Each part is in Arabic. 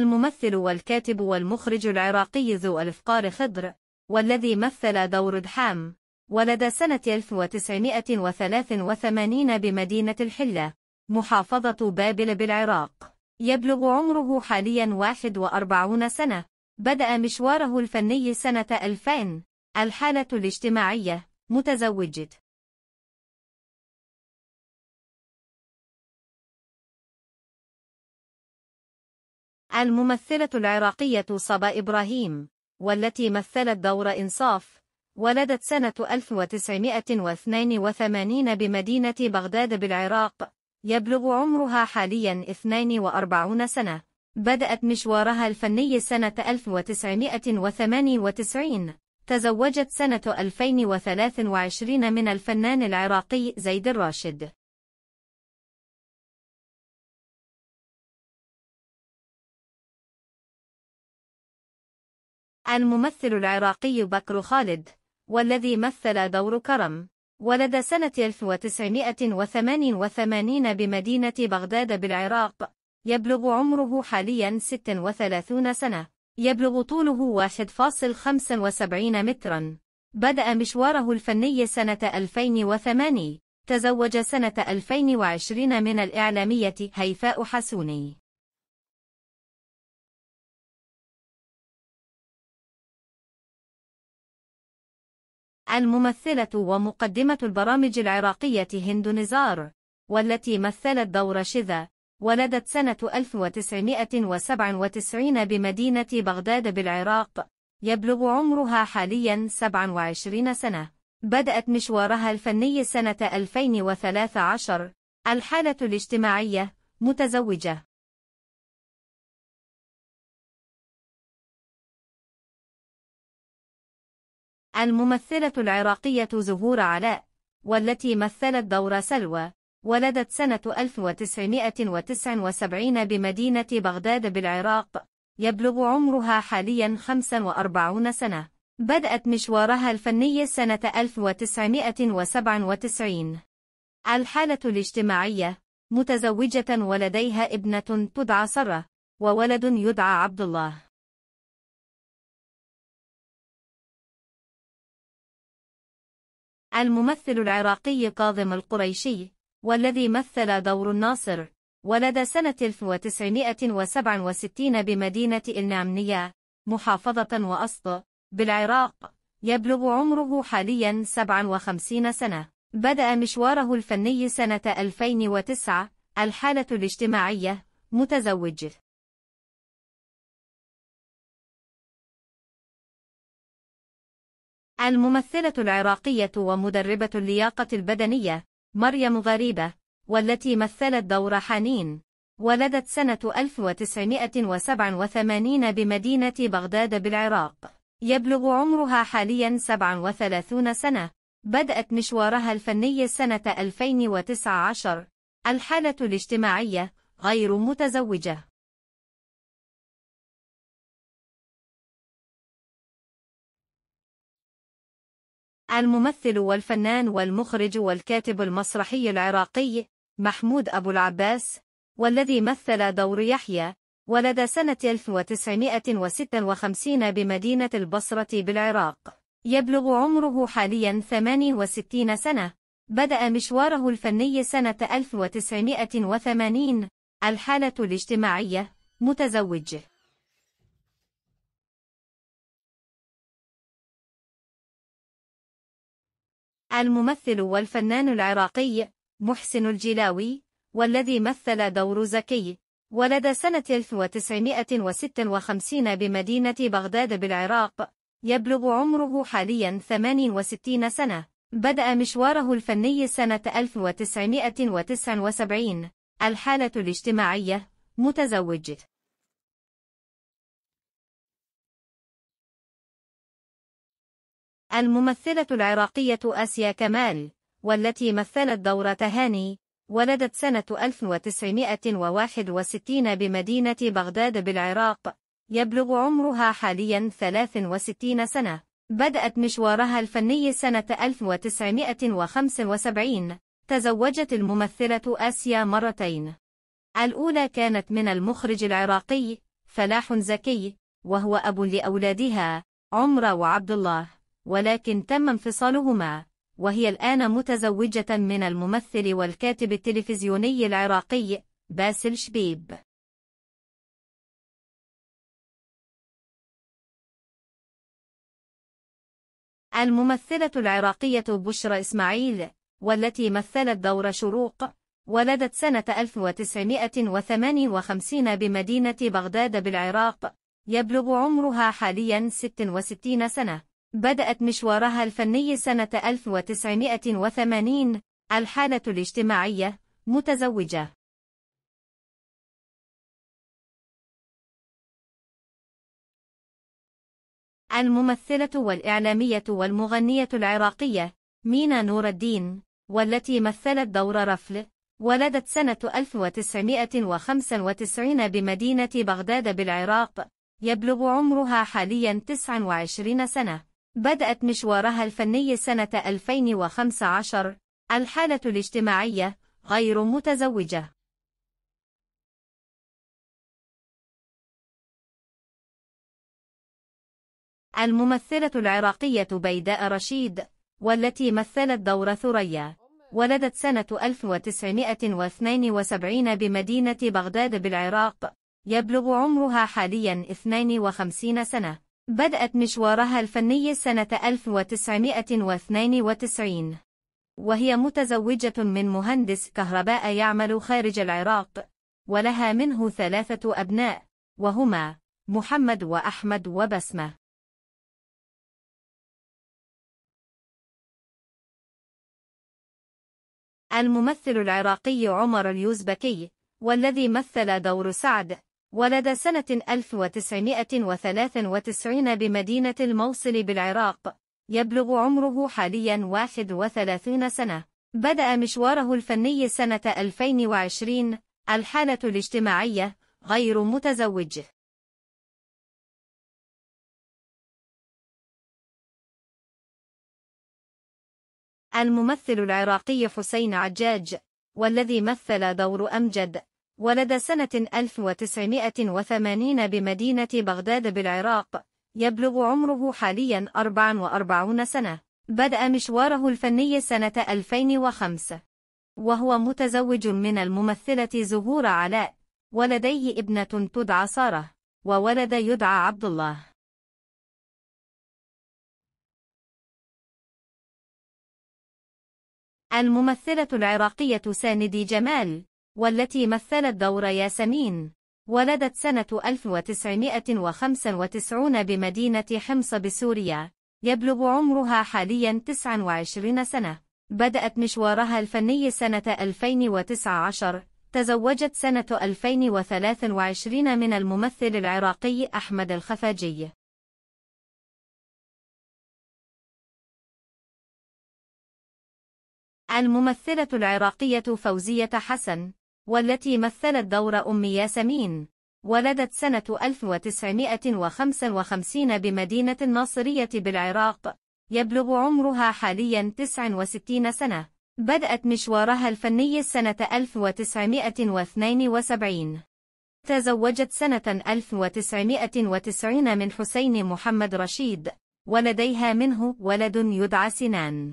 الممثل والكاتب والمخرج العراقي ذو الإفقار خضر والذي مثل دور دحام ولد سنة 1983 بمدينة الحلة محافظة بابل بالعراق يبلغ عمره حاليا 41 سنة بدأ مشواره الفني سنة 2000 الحالة الاجتماعية متزوجة الممثلة العراقية صبا إبراهيم والتي مثلت دور إنصاف ولدت سنة 1982 بمدينة بغداد بالعراق يبلغ عمرها حاليا 42 سنة بدأت مشوارها الفني سنة 1998 تزوجت سنة 2023 من الفنان العراقي زيد الراشد الممثل العراقي بكر خالد والذي مثل دور كرم ولد سنة 1988 بمدينة بغداد بالعراق يبلغ عمره حاليا 36 سنة يبلغ طوله 1.75 مترا بدأ مشواره الفني سنة 2008 تزوج سنة 2020 من الإعلامية هيفاء حسوني الممثلة ومقدمة البرامج العراقية هند نزار والتي مثلت دور شذا ولدت سنة 1997 بمدينة بغداد بالعراق يبلغ عمرها حاليا 27 سنة بدأت مشوارها الفني سنة 2013 الحالة الاجتماعية متزوجة الممثلة العراقية زهور علاء والتي مثلت دور سلوى ولدت سنة 1979 بمدينة بغداد بالعراق يبلغ عمرها حاليا 45 سنة بدأت مشوارها الفني سنة 1997 الحالة الاجتماعية متزوجة ولديها ابنة تدعى سرة وولد يدعى عبد الله الممثل العراقي كاظم القريشي والذي مثل دور الناصر ولد سنة 1967 بمدينة النامنية، محافظة وأسط بالعراق يبلغ عمره حاليا 57 سنة بدأ مشواره الفني سنة 2009 الحالة الاجتماعية متزوج الممثلة العراقية ومدربة اللياقة البدنية مريم غريبة والتي مثلت دور حنين ولدت سنة 1987 بمدينة بغداد بالعراق يبلغ عمرها حاليا 37 سنة بدأت مشوارها الفني سنة 2019 الحالة الاجتماعية غير متزوجة الممثل والفنان والمخرج والكاتب المسرحي العراقي محمود أبو العباس والذي مثل دور يحيى ولد سنة 1956 بمدينة البصرة بالعراق يبلغ عمره حاليا 68 سنة بدأ مشواره الفني سنة 1980 الحالة الاجتماعية متزوج الممثل والفنان العراقي محسن الجلاوي والذي مثل دور زكي ولد سنة 1956 بمدينة بغداد بالعراق يبلغ عمره حاليا 68 سنة بدأ مشواره الفني سنة 1979 الحالة الاجتماعية متزوج الممثلة العراقية آسيا كمال والتي مثلت دور تهاني ولدت سنة 1961 بمدينة بغداد بالعراق يبلغ عمرها حاليا 63 سنة بدأت مشوارها الفني سنة 1975 تزوجت الممثلة آسيا مرتين الأولى كانت من المخرج العراقي فلاح زكي وهو أب لأولادها عمر وعبد الله ولكن تم انفصالهما وهي الآن متزوجة من الممثل والكاتب التلفزيوني العراقي باسل شبيب الممثلة العراقية بشرى إسماعيل والتي مثلت دور شروق ولدت سنة 1958 بمدينة بغداد بالعراق يبلغ عمرها حاليا 66 سنة بدأت مشوارها الفني سنة 1980 الحالة الاجتماعية متزوجة الممثلة والإعلامية والمغنية العراقية مينا نور الدين والتي مثلت دور رفل ولدت سنة 1995 بمدينة بغداد بالعراق يبلغ عمرها حاليا 29 سنة بدأت مشوارها الفني سنة 2015 الحالة الاجتماعية غير متزوجة الممثلة العراقية بيداء رشيد والتي مثلت دور ثريا ولدت سنة 1972 بمدينة بغداد بالعراق يبلغ عمرها حاليا 52 سنة بدأت مشوارها الفني سنة 1992 وهي متزوجة من مهندس كهرباء يعمل خارج العراق ولها منه ثلاثة أبناء وهما محمد وأحمد وبسمة الممثل العراقي عمر اليوزبكي والذي مثل دور سعد ولد سنة 1993 بمدينة الموصل بالعراق يبلغ عمره حاليا 31 سنة بدأ مشواره الفني سنة 2020 الحالة الاجتماعية غير متزوج الممثل العراقي حسين عجاج والذي مثل دور أمجد ولد سنة 1980 بمدينة بغداد بالعراق يبلغ عمره حاليا 44 سنة بدأ مشواره الفني سنة 2005 وهو متزوج من الممثلة زهور علاء ولديه ابنة تدعى سارة وولد يدعى عبد الله الممثلة العراقية ساندي جمال والتي مثلت دور ياسمين ولدت سنة 1995 بمدينة حمص بسوريا يبلغ عمرها حاليا 29 سنة بدأت مشوارها الفني سنة 2019 تزوجت سنة 2023 من الممثل العراقي أحمد الخفاجي الممثلة العراقية فوزية حسن والتي مثلت دور أم ياسمين ولدت سنة 1955 بمدينة الناصرية بالعراق يبلغ عمرها حاليا 69 سنة بدأت مشوارها الفني سنة 1972 تزوجت سنة 1990 من حسين محمد رشيد ولديها منه ولد يدعى سنان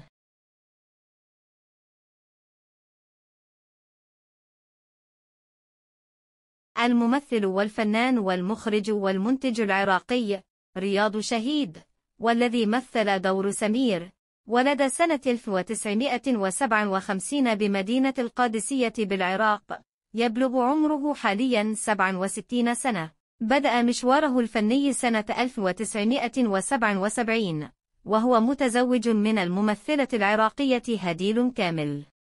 الممثل والفنان والمخرج والمنتج العراقي رياض شهيد والذي مثل دور سمير ولد سنة 1957 بمدينة القادسية بالعراق يبلغ عمره حاليا 67 سنة بدأ مشواره الفني سنة 1977 وهو متزوج من الممثلة العراقية هديل كامل